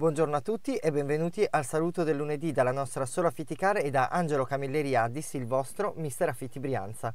Buongiorno a tutti e benvenuti al saluto del lunedì dalla nostra sola Affitti e da Angelo Camilleri Addis, il vostro Mister Affitti Brianza.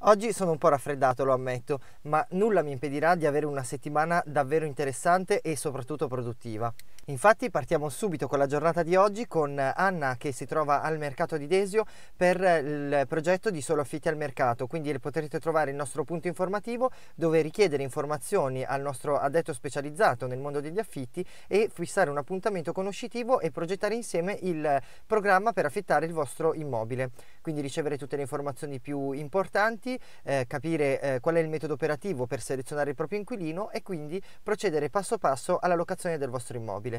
Oggi sono un po' raffreddato, lo ammetto, ma nulla mi impedirà di avere una settimana davvero interessante e soprattutto produttiva. Infatti partiamo subito con la giornata di oggi con Anna che si trova al mercato di Desio per il progetto di solo affitti al mercato, quindi potrete trovare il nostro punto informativo dove richiedere informazioni al nostro addetto specializzato nel mondo degli affitti e fissare un appuntamento conoscitivo e progettare insieme il programma per affittare il vostro immobile. Quindi ricevere tutte le informazioni più importanti, eh, capire eh, qual è il metodo operativo per selezionare il proprio inquilino e quindi procedere passo passo alla locazione del vostro immobile.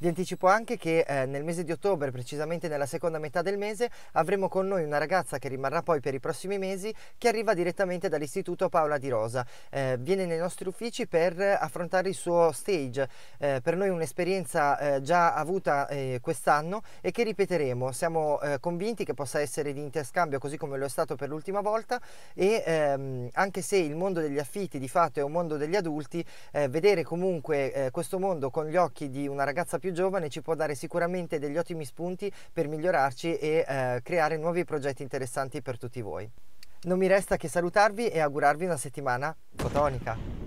Vi anticipo anche che eh, nel mese di ottobre, precisamente nella seconda metà del mese, avremo con noi una ragazza che rimarrà poi per i prossimi mesi, che arriva direttamente dall'Istituto Paola Di Rosa. Eh, viene nei nostri uffici per affrontare il suo stage. Eh, per noi un'esperienza eh, già avuta eh, quest'anno e che ripeteremo. Siamo eh, convinti che possa essere di interscambio così come lo è stato per l'ultima volta e ehm, anche se il mondo degli affitti di fatto è un mondo degli adulti, vedere comunque questo mondo con gli occhi di una ragazza più più giovane ci può dare sicuramente degli ottimi spunti per migliorarci e eh, creare nuovi progetti interessanti per tutti voi. Non mi resta che salutarvi e augurarvi una settimana fotonica.